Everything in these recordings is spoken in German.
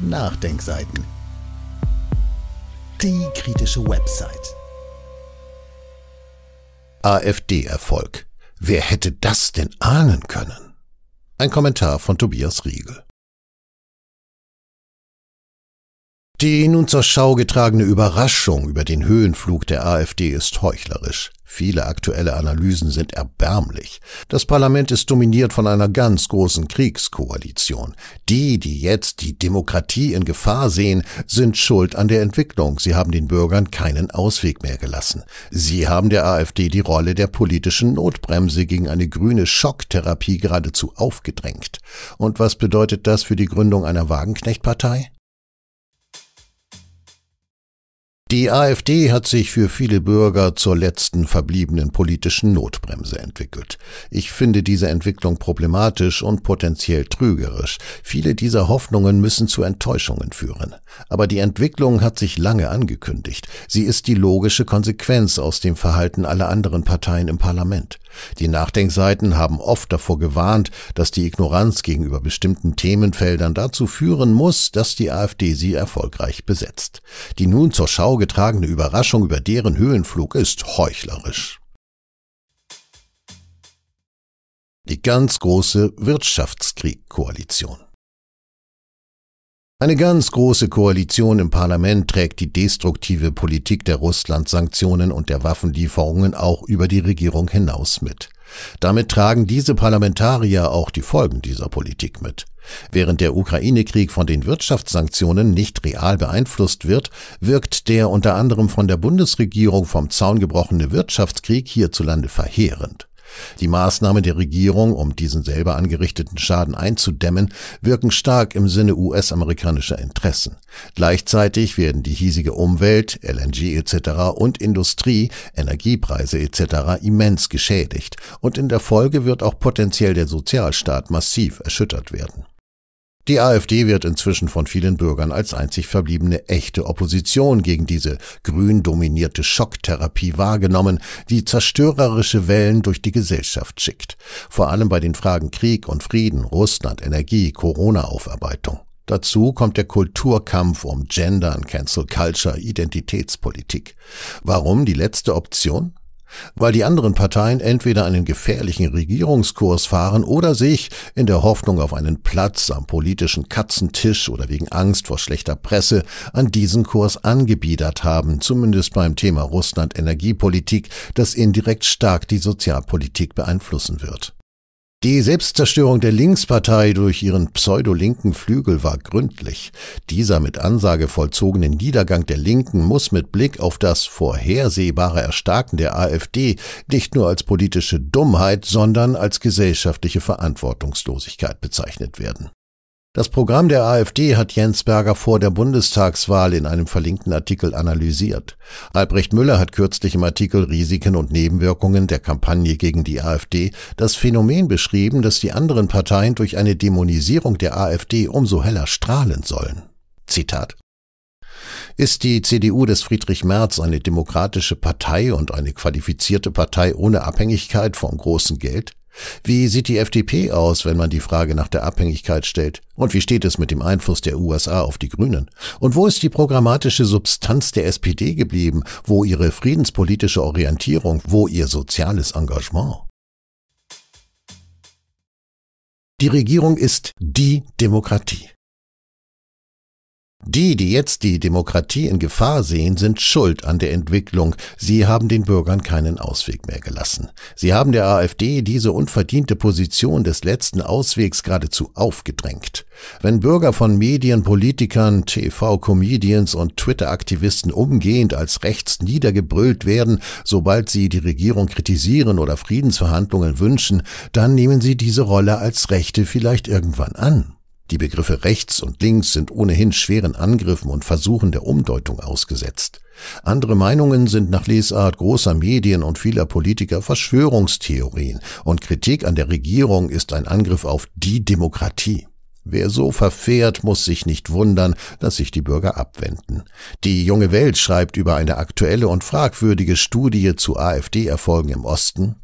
Nachdenkseiten. Die kritische Website. AfD-Erfolg. Wer hätte das denn ahnen können? Ein Kommentar von Tobias Riegel. Die nun zur Schau getragene Überraschung über den Höhenflug der AfD ist heuchlerisch. Viele aktuelle Analysen sind erbärmlich. Das Parlament ist dominiert von einer ganz großen Kriegskoalition. Die, die jetzt die Demokratie in Gefahr sehen, sind schuld an der Entwicklung. Sie haben den Bürgern keinen Ausweg mehr gelassen. Sie haben der AfD die Rolle der politischen Notbremse gegen eine grüne Schocktherapie geradezu aufgedrängt. Und was bedeutet das für die Gründung einer Wagenknechtpartei? Die AfD hat sich für viele Bürger zur letzten verbliebenen politischen Notbremse entwickelt. Ich finde diese Entwicklung problematisch und potenziell trügerisch. Viele dieser Hoffnungen müssen zu Enttäuschungen führen. Aber die Entwicklung hat sich lange angekündigt. Sie ist die logische Konsequenz aus dem Verhalten aller anderen Parteien im Parlament. Die Nachdenkseiten haben oft davor gewarnt, dass die Ignoranz gegenüber bestimmten Themenfeldern dazu führen muss, dass die AfD sie erfolgreich besetzt. Die nun zur Schau blau getragene Überraschung über deren Höhenflug ist heuchlerisch. Die ganz große Wirtschaftskrieg-Koalition. Eine ganz große Koalition im Parlament trägt die destruktive Politik der Russland-Sanktionen und der Waffenlieferungen auch über die Regierung hinaus mit. Damit tragen diese Parlamentarier auch die Folgen dieser Politik mit. Während der Ukraine-Krieg von den Wirtschaftssanktionen nicht real beeinflusst wird, wirkt der unter anderem von der Bundesregierung vom Zaun gebrochene Wirtschaftskrieg hierzulande verheerend. Die Maßnahmen der Regierung, um diesen selber angerichteten Schaden einzudämmen, wirken stark im Sinne US-amerikanischer Interessen. Gleichzeitig werden die hiesige Umwelt, LNG etc. und Industrie, Energiepreise etc. immens geschädigt und in der Folge wird auch potenziell der Sozialstaat massiv erschüttert werden. Die AfD wird inzwischen von vielen Bürgern als einzig verbliebene echte Opposition gegen diese grün dominierte Schocktherapie wahrgenommen, die zerstörerische Wellen durch die Gesellschaft schickt. Vor allem bei den Fragen Krieg und Frieden, Russland, Energie, Corona-Aufarbeitung. Dazu kommt der Kulturkampf um Gendern, Cancel Culture, Identitätspolitik. Warum die letzte Option? weil die anderen Parteien entweder einen gefährlichen Regierungskurs fahren oder sich, in der Hoffnung auf einen Platz am politischen Katzentisch oder wegen Angst vor schlechter Presse, an diesen Kurs angebiedert haben, zumindest beim Thema Russland Energiepolitik, das indirekt stark die Sozialpolitik beeinflussen wird. Die Selbstzerstörung der Linkspartei durch ihren pseudolinken Flügel war gründlich. Dieser mit Ansage vollzogene Niedergang der Linken muss mit Blick auf das vorhersehbare Erstarken der AfD nicht nur als politische Dummheit, sondern als gesellschaftliche Verantwortungslosigkeit bezeichnet werden das Programm der AfD hat Jens Berger vor der Bundestagswahl in einem verlinkten Artikel analysiert. Albrecht Müller hat kürzlich im Artikel Risiken und Nebenwirkungen der Kampagne gegen die AfD das Phänomen beschrieben, dass die anderen Parteien durch eine Dämonisierung der AfD umso heller strahlen sollen. Zitat. Ist die CDU des Friedrich Merz eine demokratische Partei und eine qualifizierte Partei ohne Abhängigkeit vom großen Geld? Wie sieht die FDP aus, wenn man die Frage nach der Abhängigkeit stellt? Und wie steht es mit dem Einfluss der USA auf die Grünen? Und wo ist die programmatische Substanz der SPD geblieben? Wo ihre friedenspolitische Orientierung? Wo ihr soziales Engagement? Die Regierung ist die Demokratie. Die, die jetzt die Demokratie in Gefahr sehen, sind schuld an der Entwicklung. Sie haben den Bürgern keinen Ausweg mehr gelassen. Sie haben der AfD diese unverdiente Position des letzten Auswegs geradezu aufgedrängt. Wenn Bürger von Medien, Politikern, TV-Comedians und Twitter-Aktivisten umgehend als rechts niedergebrüllt werden, sobald sie die Regierung kritisieren oder Friedensverhandlungen wünschen, dann nehmen sie diese Rolle als Rechte vielleicht irgendwann an. Die Begriffe rechts und links sind ohnehin schweren Angriffen und Versuchen der Umdeutung ausgesetzt. Andere Meinungen sind nach Lesart großer Medien und vieler Politiker Verschwörungstheorien, und Kritik an der Regierung ist ein Angriff auf die Demokratie. Wer so verfährt, muss sich nicht wundern, dass sich die Bürger abwenden. Die junge Welt schreibt über eine aktuelle und fragwürdige Studie zu AfD-Erfolgen im Osten.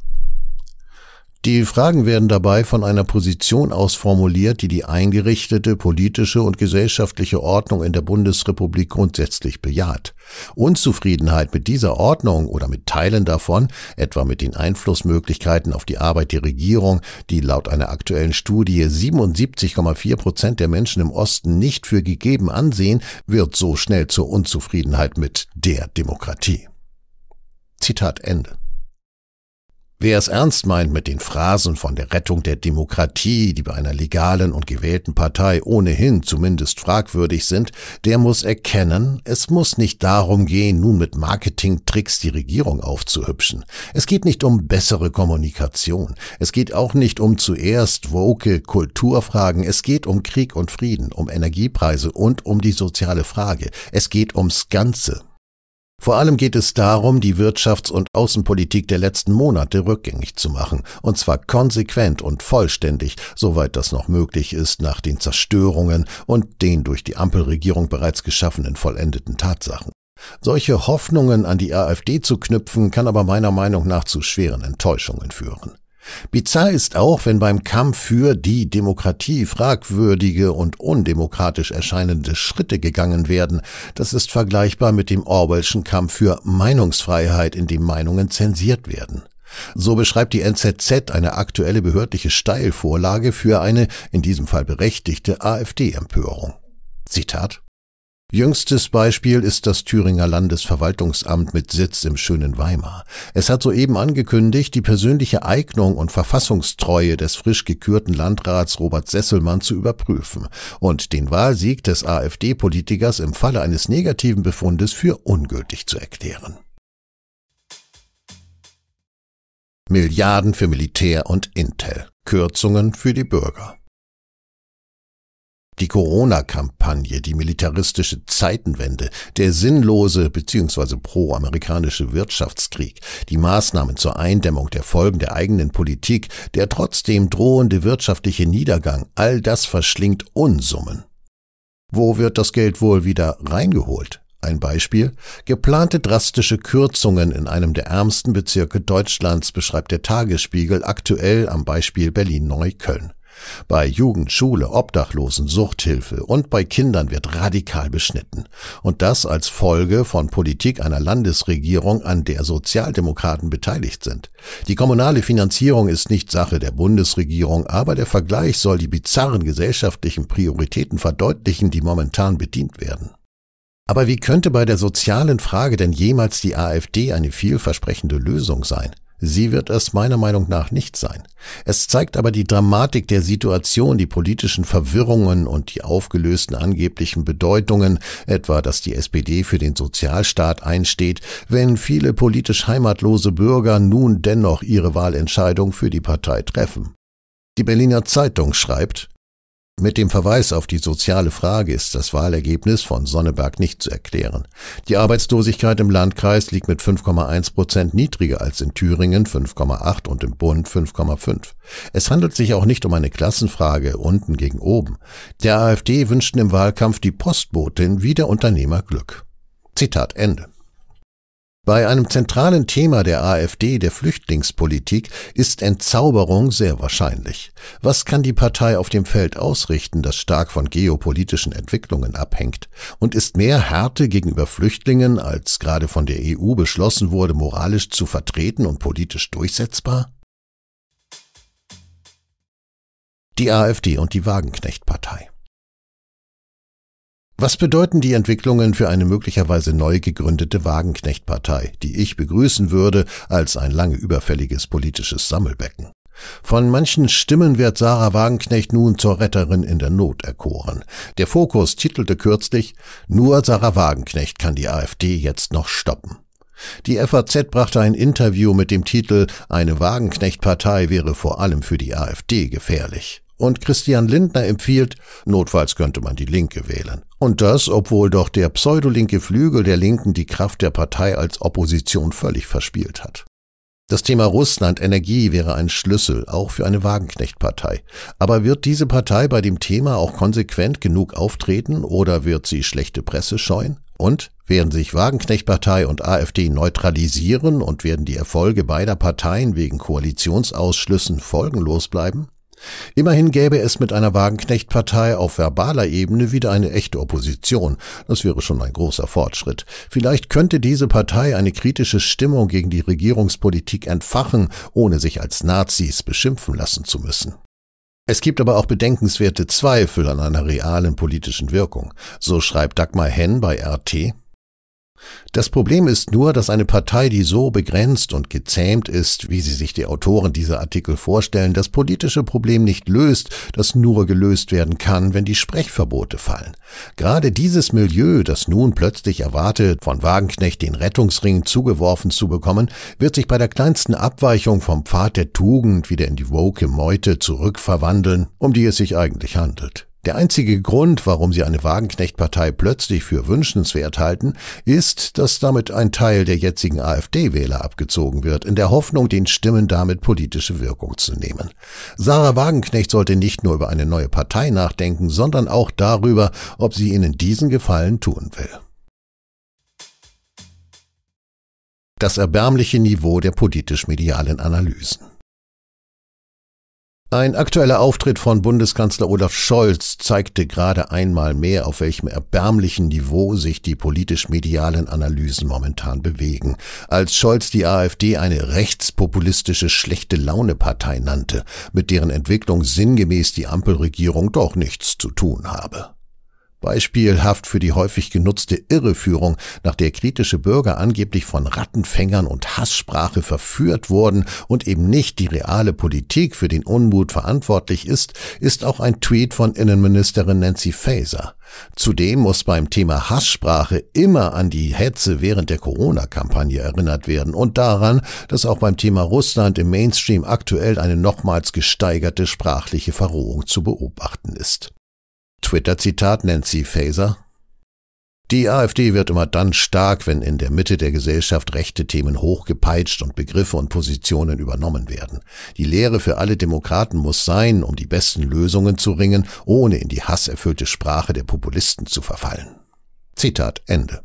Die Fragen werden dabei von einer Position aus formuliert, die die eingerichtete politische und gesellschaftliche Ordnung in der Bundesrepublik grundsätzlich bejaht. Unzufriedenheit mit dieser Ordnung oder mit Teilen davon, etwa mit den Einflussmöglichkeiten auf die Arbeit der Regierung, die laut einer aktuellen Studie 77,4 Prozent der Menschen im Osten nicht für gegeben ansehen, wird so schnell zur Unzufriedenheit mit der Demokratie. Zitat Ende. Wer es ernst meint mit den Phrasen von der Rettung der Demokratie, die bei einer legalen und gewählten Partei ohnehin zumindest fragwürdig sind, der muss erkennen, es muss nicht darum gehen, nun mit Marketingtricks die Regierung aufzuhübschen. Es geht nicht um bessere Kommunikation. Es geht auch nicht um zuerst woke Kulturfragen. Es geht um Krieg und Frieden, um Energiepreise und um die soziale Frage. Es geht ums Ganze. Vor allem geht es darum, die Wirtschafts- und Außenpolitik der letzten Monate rückgängig zu machen, und zwar konsequent und vollständig, soweit das noch möglich ist, nach den Zerstörungen und den durch die Ampelregierung bereits geschaffenen vollendeten Tatsachen. Solche Hoffnungen an die AfD zu knüpfen, kann aber meiner Meinung nach zu schweren Enttäuschungen führen. Bizarr ist auch, wenn beim Kampf für die Demokratie fragwürdige und undemokratisch erscheinende Schritte gegangen werden. Das ist vergleichbar mit dem Orwellschen Kampf für Meinungsfreiheit, in dem Meinungen zensiert werden. So beschreibt die NZZ eine aktuelle behördliche Steilvorlage für eine, in diesem Fall berechtigte, AfD-Empörung. Zitat Jüngstes Beispiel ist das Thüringer Landesverwaltungsamt mit Sitz im schönen Weimar. Es hat soeben angekündigt, die persönliche Eignung und Verfassungstreue des frisch gekürten Landrats Robert Sesselmann zu überprüfen und den Wahlsieg des AfD-Politikers im Falle eines negativen Befundes für ungültig zu erklären. Milliarden für Militär und Intel, Kürzungen für die Bürger. Die Corona-Kampagne, die militaristische Zeitenwende, der sinnlose bzw. pro-amerikanische Wirtschaftskrieg, die Maßnahmen zur Eindämmung der Folgen der eigenen Politik, der trotzdem drohende wirtschaftliche Niedergang, all das verschlingt Unsummen. Wo wird das Geld wohl wieder reingeholt? Ein Beispiel? Geplante drastische Kürzungen in einem der ärmsten Bezirke Deutschlands beschreibt der Tagesspiegel aktuell am Beispiel Berlin-Neukölln. Bei Jugend, Schule, Obdachlosen, Suchthilfe und bei Kindern wird radikal beschnitten. Und das als Folge von Politik einer Landesregierung, an der Sozialdemokraten beteiligt sind. Die kommunale Finanzierung ist nicht Sache der Bundesregierung, aber der Vergleich soll die bizarren gesellschaftlichen Prioritäten verdeutlichen, die momentan bedient werden. Aber wie könnte bei der sozialen Frage denn jemals die AfD eine vielversprechende Lösung sein? Sie wird es meiner Meinung nach nicht sein. Es zeigt aber die Dramatik der Situation, die politischen Verwirrungen und die aufgelösten angeblichen Bedeutungen, etwa dass die SPD für den Sozialstaat einsteht, wenn viele politisch heimatlose Bürger nun dennoch ihre Wahlentscheidung für die Partei treffen. Die Berliner Zeitung schreibt, mit dem Verweis auf die soziale Frage ist das Wahlergebnis von Sonneberg nicht zu erklären. Die Arbeitslosigkeit im Landkreis liegt mit 5,1 Prozent niedriger als in Thüringen 5,8 und im Bund 5,5. Es handelt sich auch nicht um eine Klassenfrage unten gegen oben. Der AfD wünschten im Wahlkampf die Postbotin wie der Unternehmer Glück. Zitat Ende. Bei einem zentralen Thema der AfD, der Flüchtlingspolitik, ist Entzauberung sehr wahrscheinlich. Was kann die Partei auf dem Feld ausrichten, das stark von geopolitischen Entwicklungen abhängt? Und ist mehr Härte gegenüber Flüchtlingen, als gerade von der EU beschlossen wurde, moralisch zu vertreten und politisch durchsetzbar? Die AfD und die Wagenknechtpartei. Was bedeuten die Entwicklungen für eine möglicherweise neu gegründete Wagenknechtpartei, die ich begrüßen würde als ein lange überfälliges politisches Sammelbecken? Von manchen Stimmen wird Sarah Wagenknecht nun zur Retterin in der Not erkoren. Der Fokus titelte kürzlich, nur Sarah Wagenknecht kann die AfD jetzt noch stoppen. Die FAZ brachte ein Interview mit dem Titel Eine Wagenknechtpartei wäre vor allem für die AfD gefährlich. Und Christian Lindner empfiehlt, notfalls könnte man die Linke wählen. Und das, obwohl doch der pseudolinke Flügel der Linken die Kraft der Partei als Opposition völlig verspielt hat. Das Thema Russland Energie wäre ein Schlüssel, auch für eine Wagenknechtpartei. Aber wird diese Partei bei dem Thema auch konsequent genug auftreten oder wird sie schlechte Presse scheuen? Und werden sich Wagenknechtpartei und AfD neutralisieren und werden die Erfolge beider Parteien wegen Koalitionsausschlüssen folgenlos bleiben? Immerhin gäbe es mit einer Wagenknechtpartei auf verbaler Ebene wieder eine echte Opposition. Das wäre schon ein großer Fortschritt. Vielleicht könnte diese Partei eine kritische Stimmung gegen die Regierungspolitik entfachen, ohne sich als Nazis beschimpfen lassen zu müssen. Es gibt aber auch bedenkenswerte Zweifel an einer realen politischen Wirkung. So schreibt Dagmar Henn bei RT. Das Problem ist nur, dass eine Partei, die so begrenzt und gezähmt ist, wie sie sich die Autoren dieser Artikel vorstellen, das politische Problem nicht löst, das nur gelöst werden kann, wenn die Sprechverbote fallen. Gerade dieses Milieu, das nun plötzlich erwartet, von Wagenknecht den Rettungsring zugeworfen zu bekommen, wird sich bei der kleinsten Abweichung vom Pfad der Tugend wieder in die woke Meute zurückverwandeln, um die es sich eigentlich handelt. Der einzige Grund, warum sie eine Wagenknecht-Partei plötzlich für wünschenswert halten, ist, dass damit ein Teil der jetzigen AfD-Wähler abgezogen wird, in der Hoffnung, den Stimmen damit politische Wirkung zu nehmen. Sarah Wagenknecht sollte nicht nur über eine neue Partei nachdenken, sondern auch darüber, ob sie ihnen diesen Gefallen tun will. Das erbärmliche Niveau der politisch-medialen Analysen. Ein aktueller Auftritt von Bundeskanzler Olaf Scholz zeigte gerade einmal mehr, auf welchem erbärmlichen Niveau sich die politisch-medialen Analysen momentan bewegen. Als Scholz die AfD eine rechtspopulistische schlechte Laune-Partei nannte, mit deren Entwicklung sinngemäß die Ampelregierung doch nichts zu tun habe. Beispielhaft für die häufig genutzte Irreführung, nach der kritische Bürger angeblich von Rattenfängern und Hasssprache verführt wurden und eben nicht die reale Politik für den Unmut verantwortlich ist, ist auch ein Tweet von Innenministerin Nancy Faeser. Zudem muss beim Thema Hasssprache immer an die Hetze während der Corona-Kampagne erinnert werden und daran, dass auch beim Thema Russland im Mainstream aktuell eine nochmals gesteigerte sprachliche Verrohung zu beobachten ist. Twitter-Zitat Nancy Faeser. Die AfD wird immer dann stark, wenn in der Mitte der Gesellschaft rechte Themen hochgepeitscht und Begriffe und Positionen übernommen werden. Die Lehre für alle Demokraten muss sein, um die besten Lösungen zu ringen, ohne in die hasserfüllte Sprache der Populisten zu verfallen. Zitat Ende.